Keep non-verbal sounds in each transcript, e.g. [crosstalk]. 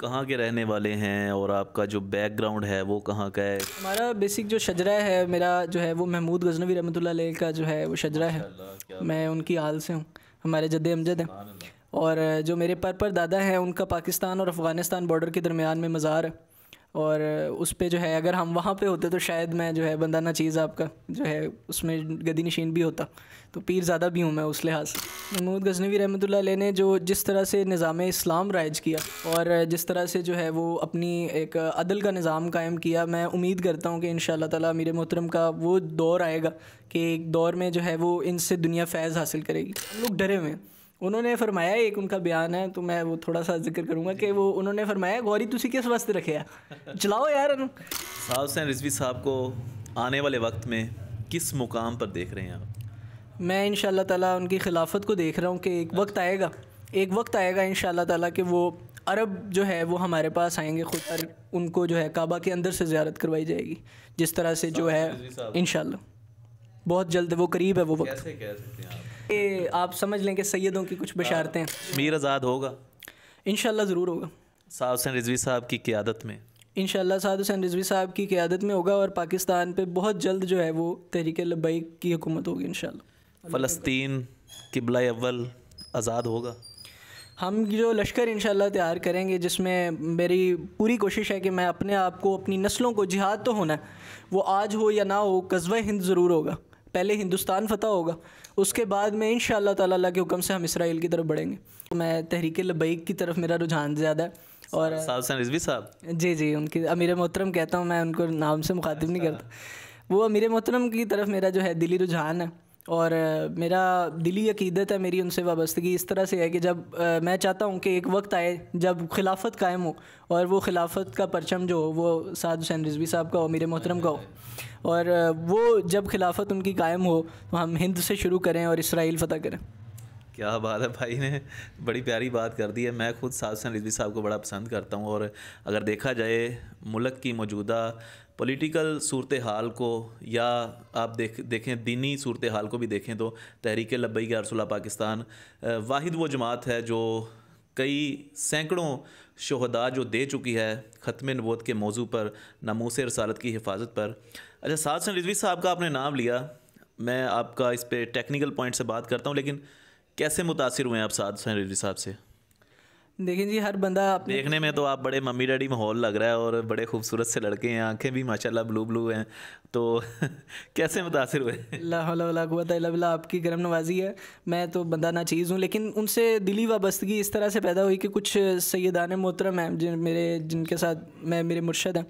कहाँ के रहने वाले हैं और आपका जो बैकग्राउंड है वो कहाँ का है हमारा बेसिक जो शजरा है मेरा जो है वो महमूद गजनवी रहमत का जो है वो शजरा है मैं उनकी हाल से हूँ हमारे जद अमजद हैं और जो मेरे पर पर दादा हैं उनका पाकिस्तान और अफ़गानिस्तान बॉर्डर के दरमियान में मज़ार है और उस पर जो है अगर हम वहाँ पर होते तो शायद मैं जो है बंदाना चीज़ आपका जो है उसमें गदी नशीन भी होता तो पीर ज़्यादा भी हूँ मैं उस लिहाज से महमूद गजनवी रहमत ने जो जिस तरह से निज़ाम इस्लाम राइज किया और जिस तरह से जो है वो अपनी एक अदल का निज़ाम कायम किया मैं उम्मीद करता हूँ कि इन ताला मेरे मोहतरम का वो दौर आएगा कि एक दौर में जो है वो इनसे दुनिया फैज़ हासिल करेगी लोग डरे हुए हैं उन्होंने फरमाया एक उनका बयान है तो मैं वो थोड़ा सा जिक्र करूँगा कि वो उन्होंने फरमाया गौरी तुसी किस वास्ते रखे चलाओ यार साहब हुसैन रिजवी साहब को आने वाले वक्त में किस मुकाम पर देख रहे हैं आप मैं इन ताला उनकी खिलाफत को देख रहा हूँ कि एक वक्त आएगा एक वक्त आएगा इन ताला कि वो अरब जो है वो हमारे पास आएंगे खुद उनको जो है काबा के अंदर से ज़्यारत करवाई जाएगी जिस तरह से जो है इन बहुत जल्द वो करीब है वो वक्त कैसे कह सकते हैं आप ये आप समझ लें कि सैदों की कुछ बशारतें हैं आज़ाद होगा इन ज़रूर होगा साहब हुसैन रिजवी साहब की क्यादत में इन साद हुसैन रिजवी साहब की क्यादत में होगा और पाकिस्तान पर बहुत जल्द जो है वो तहरीक लबई की हुकूमत होगी इन फ़लस्तीन किबला अव्वल आज़ाद होगा हम जो लश्कर इन तैयार करेंगे जिसमें मेरी पूरी कोशिश है कि मैं अपने आप को अपनी नस्लों को जिहाद तो होना है वो आज हो या ना हो कस्बा हिंद ज़रूर होगा पहले हिंदुस्तान फ़तह होगा उसके बाद में इन ताला के हुक्म से हम इसराइल की तरफ बढ़ेंगे तो मैं तहरीक लबैक की तरफ मेरा रुझान ज़्यादा है और साहब रिजवी साहब जी जी उनकी अमीर मोहतरम कहता हूँ मैं उनको नाम से मुखातिब नहीं अच्छा। करता वो अमीर मोहतरम की तरफ मेरा जो है दिली रुझान है और मेरा दिली अकीदत है मेरी उनसे वाबस्तगी इस तरह से है कि जब मैं चाहता हूँ कि एक वक्त आए जब खिलाफत कायम हो और वो खिलाफत का परचम जो हो वो साद हुसैन रिजवी साहब का हो मेरे मोहतरम का हो और वो जब खिलाफत उनकी कायम हो तो हम हिंद से शुरू करें और इसराइल फ़तह करें क्या बात है भाई ने बड़ी प्यारी बात कर दी है मैं खुद साद हुसैन रिजवी साहब को बड़ा पसंद करता हूँ और अगर देखा जाए मुल्क की मौजूदा पॉलिटिकल सूरत हाल को या आप देख देखें दीनी सूरत हाल को भी देखें तो तहरीक लबई के पाकिस्तान वाहिद वो जमात है जो कई सैकड़ों शहदा जो दे चुकी है ख़त्म नबोत के मौजू पर नामूस रसालत की हिफाजत पर अच्छा साद सन रिजवी साहब का आपने नाम लिया मैं आपका इस पर टेक्निकल पॉइंट से बात करता हूँ लेकिन कैसे मुतासर हुए हैं आप साद सन रिजवी साहब से देखें जी हर बंदा देखने में तो आप बड़े मम्मी डैडी माहौल लग रहा है और बड़े खूबसूरत से लड़के हैं आंखें भी माशाल्लाह ब्लू ब्लू हैं तो [laughs] कैसे मुतासर हुए आपकी गर्म नवाजी है मैं तो बंदा ना चीज़ हूँ लेकिन उनसे दिली वाबस्तगी इस तरह से पैदा हुई कि कुछ सैदान मोहतरम हैं जिन मेरे जिनके साथ मैं मेरे मुर्शद हैं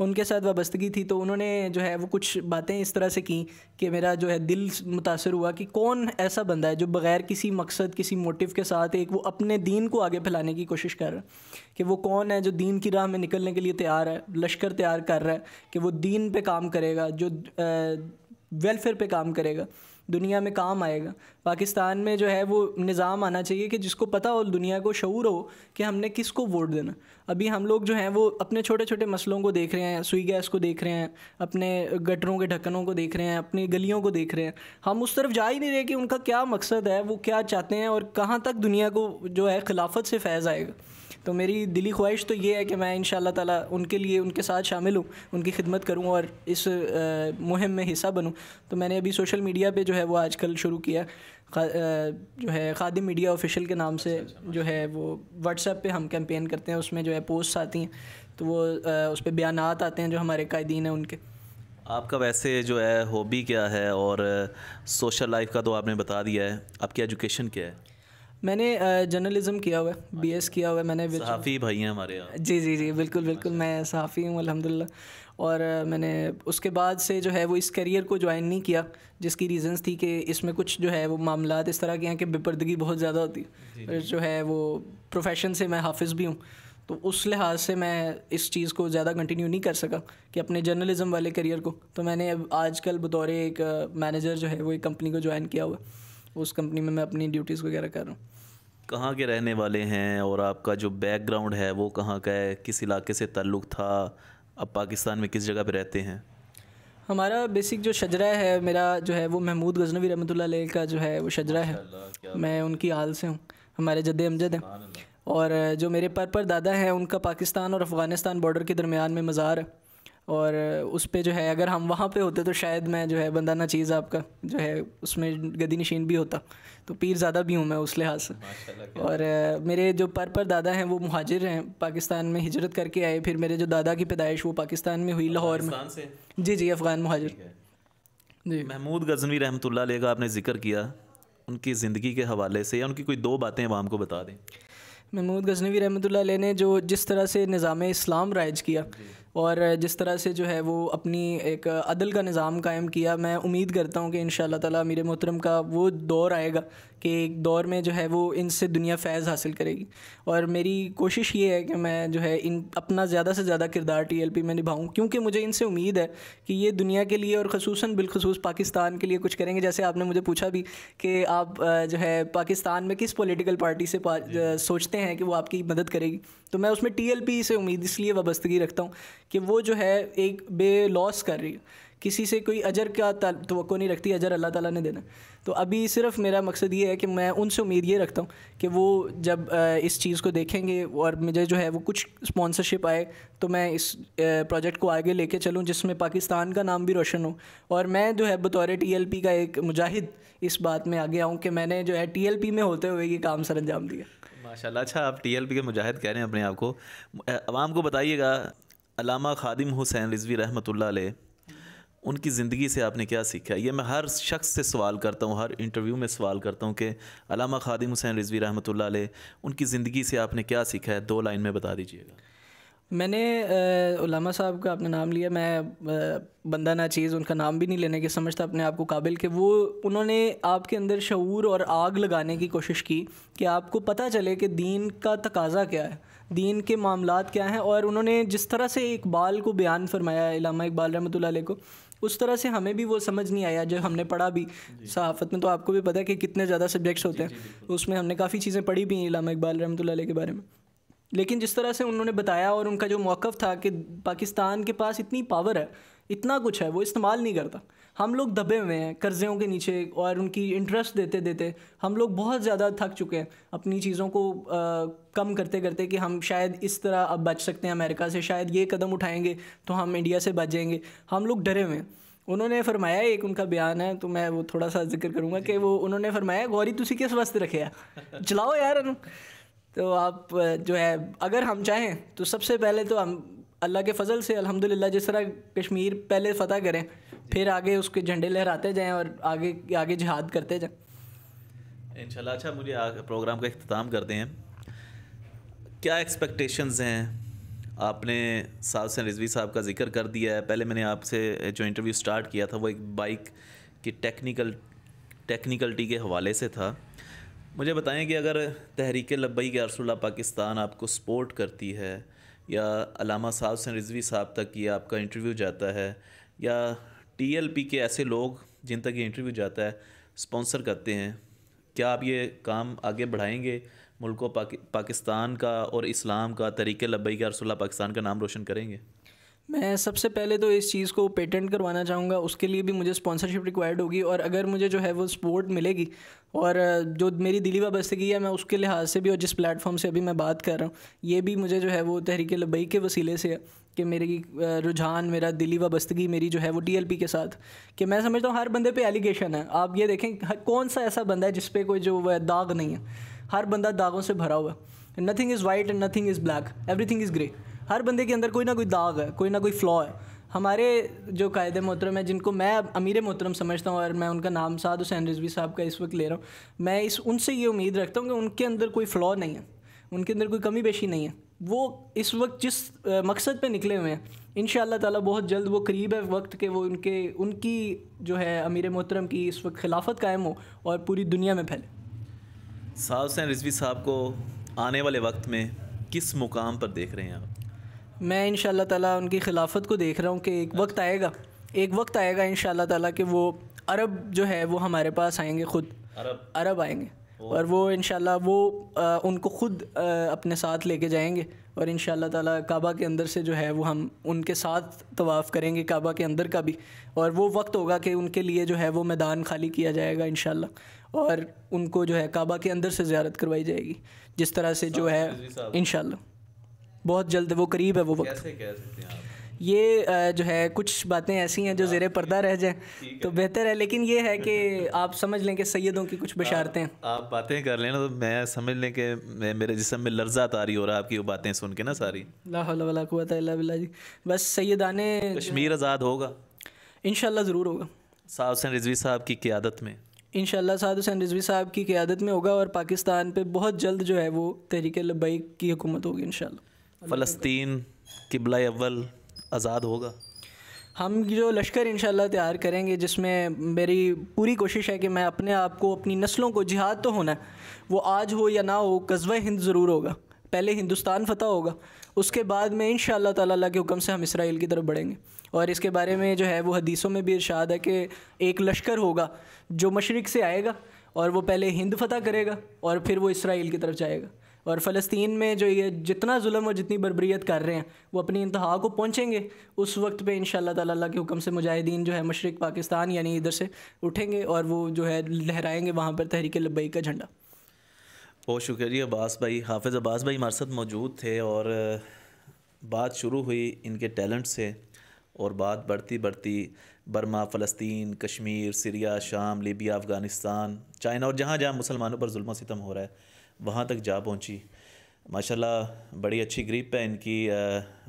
उनके साथ वाबस्तगी थी तो उन्होंने जो है वो कुछ बातें इस तरह से की कि मेरा जो है दिल मुतासर हुआ कि कौन ऐसा बंदा है जो बग़ैर किसी मकसद किसी मोटिव के साथ एक वो अपने दीन को आगे फैलाने की कोशिश कर रहा है कि वो कौन है जो दीन की राह में निकलने के लिए तैयार है लश्कर तैयार कर रहा है कि वो दीन पर काम करेगा जो वेलफेयर पर काम करेगा दुनिया में काम आएगा पाकिस्तान में जो है वो निज़ाम आना चाहिए कि जिसको पता हो दुनिया को शूर हो कि हमने किस को वोट देना अभी हम लोग जो हैं वो अपने छोटे छोटे मसलों को देख रहे हैं सुई गैस को देख रहे हैं अपने गटरों के ढक्कनों को देख रहे हैं अपनी गलियों को देख रहे हैं हम उस तरफ जा ही नहीं रहे कि उनका क्या मकसद है वो क्या चाहते हैं और कहाँ तक दुनिया को जो है खिलाफत से फैज़ आएगा तो मेरी दिली ख्वाहिश तो ये है कि मैं इन ताला उनके लिए उनके साथ शामिल हूँ उनकी खिदमत करूँ और इस मुहिम में हिस्सा बनूँ तो मैंने अभी सोशल मीडिया पे जो है वो आजकल शुरू किया जो है खादिम मीडिया ऑफिशियल के नाम से अच्छा, अच्छा। जो है वो व्हाट्सएप पे हम कैंपेन करते हैं उसमें जो है पोस्ट आती हैं तो वो उस पर बयान आते हैं जो हमारे कायदीन हैं उनके आपका वैसे जो है हॉबी क्या है और सोशल लाइफ का तो आपने बता दिया है आपकी एजुकेशन क्या है मैंने जर्नलिज्म किया हुआ है बी किया हुआ है मैंने सहाफ़ी भाई हैं हमारे यहाँ जी जी जी बिल्कुल बिल्कुल मैं सहाफ़ी हूँ अलहमदिल्ला और मैंने उसके बाद से जो है वो इस करियर को ज्वाइन नहीं किया जिसकी रीज़न्स थी कि इसमें कुछ जो है वो मामला इस तरह के हैं कि बेपर्दगी बहुत ज़्यादा होती है जो है वो प्रोफेशन से मैं हाफिज़ भी हूँ तो उस लिहाज से मैं इस चीज़ को ज़्यादा कंटिन्यू नहीं कर सका कि अपने जर्नलिज्म वाले करियर को तो मैंने अब आजकल बतौर एक मैनेजर जो है वो एक कंपनी को ज्वाइन किया हुआ उस कंपनी में मैं अपनी ड्यूटीज़ वगैरह कर रहा हूँ कहाँ के रहने वाले हैं और आपका जो बैकग्राउंड है वो कहाँ का है किस इलाके से ताल्लुक़ था अब पाकिस्तान में किस जगह पर रहते हैं हमारा बेसिक जो शजरा है मेरा जो है वो महमूद गजनवी रमत का जो है वो शजरा है मैं उनकी हाल से हूँ हमारे जद अमजद हैं और जो मेरे पर पर दादा हैं उनका पाकिस्तान और अफ़गानिस्तान बॉर्डर के दरमियान में मज़ार है और उस पर जो है अगर हम वहाँ पे होते तो शायद मैं जो है बंदाना चीज़ आपका जो है उसमें गदी नशीन भी होता तो पीर ज़्यादा भी हूँ मैं उस लिहाज से और मेरे जो पर पर दादा हैं वो मुहाजिर हैं पाकिस्तान में हिजरत करके आए फिर मेरे जो दादा की पैदाइश वो पाकिस्तान में हुई लाहौर में जी जी अफ़गान महाजिर जी महमूद गजनवी रहमत का आपने जिक्र किया उनकी ज़िंदगी के हवाले से या उनकी कोई दो बातें आवाम को बता दें महमूद गजनवी रहमत ने जो जिस तरह से निज़ाम इस्लाम राइज किया और जिस तरह से जो है वो अपनी एक अदल का निज़ाम कायम किया मैं उम्मीद करता हूँ कि इन ताला मेरे मोहतरम का वो दौर आएगा के एक दौर में जो है वो इनसे दुनिया फैज़ हासिल करेगी और मेरी कोशिश ये है कि मैं जो है इन अपना ज़्यादा से ज़्यादा किरदार टी में निभाऊँ क्योंकि मुझे इनसे उम्मीद है कि ये दुनिया के लिए और खसूस बिलखसूस पाकिस्तान के लिए कुछ करेंगे जैसे आपने मुझे पूछा भी कि आप जो है पाकिस्तान में किस पोलिटिकल पार्टी से सोचते हैं कि वो आपकी मदद करेगी तो मैं उसमें टी से उम्मीद इसलिए वाबस्तगी रखता हूँ कि वो जो है एक बे लॉस कर रही है किसी से कोई अजर का तो नहीं रखती अजर अल्लाह ताला ने देना तो अभी सिर्फ मेरा मकसद ये है कि मैं उनसे उम्मीद ये रखता हूँ कि वो जब इस चीज़ को देखेंगे और मुझे जो है वो कुछ स्पॉन्सरशिप आए तो मैं इस प्रोजेक्ट को आगे लेके चलूँ जिसमें पाकिस्तान का नाम भी रोशन हो और मैं जो है बतौर टी का एक मुजाहिद इस बात में आगे आऊँ कि मैंने जो है टी में होते हुए ये काम सर अंजाम दिया माशा अच्छा आप टी के मुजाहिद कह रहे हैं अपने आप को आवाम को बताइएगा अलामा खादिम हुसैन रिजवी रहमतुल्लाह उनकी ज़िंदगी से आपने क्या सीखा ये मैं हर शख्स से सवाल करता हूँ हर इंटरव्यू में सवाल करता हूँ कि अलामा खादिम हुसैन रिजवी रहमत उनकी ज़िंदगी से आपने क्या सीखा है दो लाइन में बता दीजिएगा मैंने उलामा साहब का अपना नाम लिया मैं बंदा ना चीज़ उनका नाम भी नहीं लेने के समझता अपने आप को काबिल कि वो उन्होंने आपके अंदर शूर और आग लगाने की कोशिश की कि आपको पता चले कि दीन का तकाजा क्या है दीन के मामला क्या हैं और उन्होंने जिस तरह से इकबाल को बयान फरमाया इलामा इकबाल रहमत को उस तरह से हमें भी वो समझ नहीं आया जो हमने पढ़ा भी सहाफ़त में तो आपको भी पता है कि कितने ज़्यादा सब्जेक्ट्स होते हैं उसमें हमने काफ़ी चीज़ें पढ़ी भी हैं लामा इकबाल रहमत के बारे में लेकिन जिस तरह से उन्होंने बताया और उनका जो मौक़ था कि पाकिस्तान के पास इतनी पावर है इतना कुछ है वो इस्तेमाल नहीं करता हम लोग दबे हुए हैं कर्ज़ों के नीचे और उनकी इंटरेस्ट देते देते हम लोग बहुत ज़्यादा थक चुके हैं अपनी चीज़ों को आ, कम करते करते कि हम शायद इस तरह अब बच सकते हैं अमेरिका से शायद ये कदम उठाएंगे तो हम इंडिया से बच जाएंगे हम लोग डरे हुए हैं उन्होंने फरमाया एक उनका बयान है तो मैं वो थोड़ा सा जिक्र करूँगा कि वो उन्होंने फरमाया गौरी तुम्हें किस वस्त रखे [laughs] चलाओ यार तो आप जो है अगर हम चाहें तो सबसे पहले तो हम अल्लाह के फजल से अल्हम्दुलिल्लाह जिस तरह कश्मीर पहले फतह करें फिर आगे उसके झंडे लहराते जाएं और आगे आगे जहाद करते जाएं इन अच्छा मुझे प्रोग्राम का अख्ताम करते हैं क्या एक्सपेक्टेशंस हैं आपने साहब से रिजवी साहब का जिक्र कर दिया है पहले मैंने आपसे जो इंटरव्यू स्टार्ट किया था वो एक बाइक की टेक्निकल टेक्निकल्टी के हवाले से था मुझे बताएं कि अगर तहरीक लबई के अरसुल्ला पाकिस्तान आपको सपोर्ट करती है या अलामा साहब से रिजवी साहब तक ये आपका इंटरव्यू जाता है या टीएलपी के ऐसे लोग जिन तक ये इंटरव्यू जाता है स्पॉन्सर करते हैं क्या आप ये काम आगे बढ़ाएंगे मुल्क पाकि, पाकिस्तान का और इस्लाम का तरीक़ लबई का रसोल्ला पाकिस्तान का नाम रोशन करेंगे मैं सबसे पहले तो इस चीज़ को पेटेंट करवाना चाहूँगा उसके लिए भी मुझे स्पॉन्सरशिप रिक्वायर्ड होगी और अगर मुझे जो है वो सपोर्ट मिलेगी और जो मेरी दिली वाबस्तगी है मैं उसके लिहाज से भी और जिस प्लेटफॉर्म से अभी मैं बात कर रहा हूँ ये भी मुझे जो है वो तहरीक लबई के वसीले से है कि मेरी रुझान मेरा दिली वाबस्तगी मेरी जो है वो पी के साथ कि मैं समझता हूँ हर बंदे पे एलिगेशन है आप ये देखें कौन सा ऐसा बंदा है जिस कोई जो दाग नहीं है हर बंदा दागों से भरा हुआ है nothing is white and nothing is black everything is grey हर बंदे के अंदर कोई ना कोई दाग है कोई ना कोई फ्लॉ है हमारे जो कायदे मोहतरम है जिनको मैं अमीर मोहतरम समझता हूँ और मैं उनका नाम साद हुसैन रिजवी साहब का इस वक्त ले रहा हूँ मैं इस उनसे ये उम्मीद रखता हूँ कि उनके अंदर कोई फ़्लॉ नहीं है उनके अंदर कोई कमी पेशी नहीं है वो इस वक्त जिस मकसद पे निकले हुए हैं इन ताला बहुत जल्द वो करीब है वक्त के वो उनके उनकी जो है अमीर मोहतरम की इस वक्त खिलाफत कायम हो और पूरी दुनिया में फैले साद हुसैन रिजवी साहब को आने वाले वक्त में किस मुकाम पर देख रहे हैं आप मैं इन ताला उनकी खिलाफत को देख रहा हूँ कि एक वक्त आएगा एक वक्त आएगा इन ताला कि वो अरब जो है वो हमारे पास आएंगे ख़ुद अरब अरब आएंगे और वो इन वो आ, उनको ख़ुद अपने साथ लेके जाएंगे और इन ताला काबा के अंदर से जो है वो हम उनके साथ तवाफ़ करेंगे काबा के अंदर का भी और वो वक्त होगा कि उनके लिए जो है वो मैदान खाली किया जाएगा इन और उनको जो है काबा के अंदर से ज्यारत करवाई जाएगी जिस तरह से जो है इन बहुत जल्द वो करीब है वो वक्त कैसे कह सकते हैं आप ये जो है कुछ बातें ऐसी हैं जो हाँ, जेर पर्दा रह जाए तो बेहतर है लेकिन ये है कि [laughs] आप समझ लें कि सैदों की कुछ बशारतें आप, आप बातें कर ना तो मैं समझ लें कि मेरे जिसम में लर्जा तारी हो रहा है आपकी वो बातें सुन के ना सारी लाला जी बस सैदाने कश्मीर आज़ाद होगा इन ज़रूर होगा साहब हुसैन रिजवी साहब की क्यादत में इन साद हुसैन रिजवी साहब की क्यादत में होगा और पाकिस्तान पर बहुत जल्द जो है वो तहरीक लबई की हुकूमत होगी इन फ़लस्तीन किबला अव्वल आज़ाद होगा हम जो लश्कर इन तैयार करेंगे जिसमें मेरी पूरी कोशिश है कि मैं अपने आप को अपनी नस्लों को जिहाद तो होना वो आज हो या ना हो कस्बा हिंद ज़रूर होगा पहले हिंदुस्तान फतह होगा उसके बाद में इन ताला के हुक्म से हम इसराइल की तरफ बढ़ेंगे और इसके बारे में जो है वो हदीसों में भी इर्शाद है कि एक लश्कर होगा जो मशरक़ से आएगा और वो पहले हिंद फतह करेगा और फिर वो इसराइल की तरफ जाएगा और फ़लस्तीन में जो ये जितना जुल्म और जितनी बरबरीत कर रहे हैं वो अपनी इंतहा को पहुँचेंगे उस वक्त पर इन तला के हुक्म से मुजाहिदीन जो है मशरक़ पाकिस्तान यानी इधर से उठेंगे और वो जो है लहराएंगे वहाँ पर तहरीक लबई का झंडा बहुत शुक्रिया अब्बास भाई हाफिज़ अब्बास भाई हमारे साथ मौजूद थे और बात शुरू हुई इनके टैलेंट से और बात बढ़ती बढ़ती बर्मा फ़लस्तीन कश्मीर सीरिया शाम लीबिया अफ़गानिस्तान चाइना और जहाँ जहाँ मुसलमानों पर म सितम हो रहा है वहाँ तक जा पहुँची माशाल्लाह बड़ी अच्छी ग्रिप है इनकी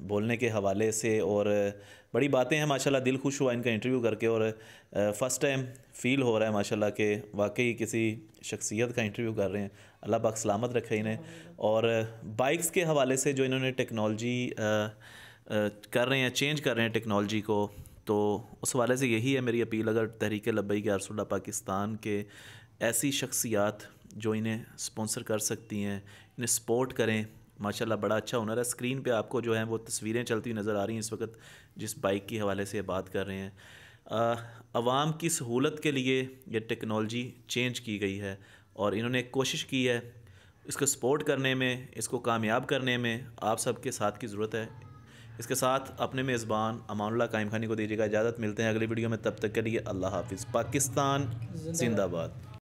बोलने के हवाले से और बड़ी बातें हैं माशाल्लाह दिल खुश हुआ इनका इंटरव्यू करके और फ़र्स्ट टाइम फ़ील हो रहा है माशाल्लाह के वाकई किसी शख्सियत का इंटरव्यू कर रहे हैं अल्लाह पाक सलामत रखे इन्हें और बाइक्स के हवाले से जो इन्होंने टेक्नोलॉजी कर रहे हैं चेंज कर रहे हैं टेक्नोलॉजी को तो उस हवाले से यही है मेरी अपील अगर तहरीक लबई के अरसुल्ला पाकिस्तान के ऐसी शख्सियात जो इन्हें स्पॉन्सर कर सकती हैं इन्हें सपोर्ट करें माशाल्लाह बड़ा अच्छा हुनर है स्क्रीन पे आपको जो है वो तस्वीरें चलती हुई नज़र आ रही हैं इस वक्त जिस बाइक के हवाले से बात कर रहे हैं आवाम की सहूलत के लिए यह टेक्नोलॉजी चेंज की गई है और इन्होंने कोशिश की है इसको सपोर्ट करने में इसको कामयाब करने में आप सब के साथ की ज़रूरत है इसके साथ अपने मेज़बान अमानुल्लाह कायम खानी को दीजिएगा इजाज़त मिलते हैं अगली वीडियो में तब तक के लिए अल्लाह हाफिज़ पाकिस्तान जिंदाबाद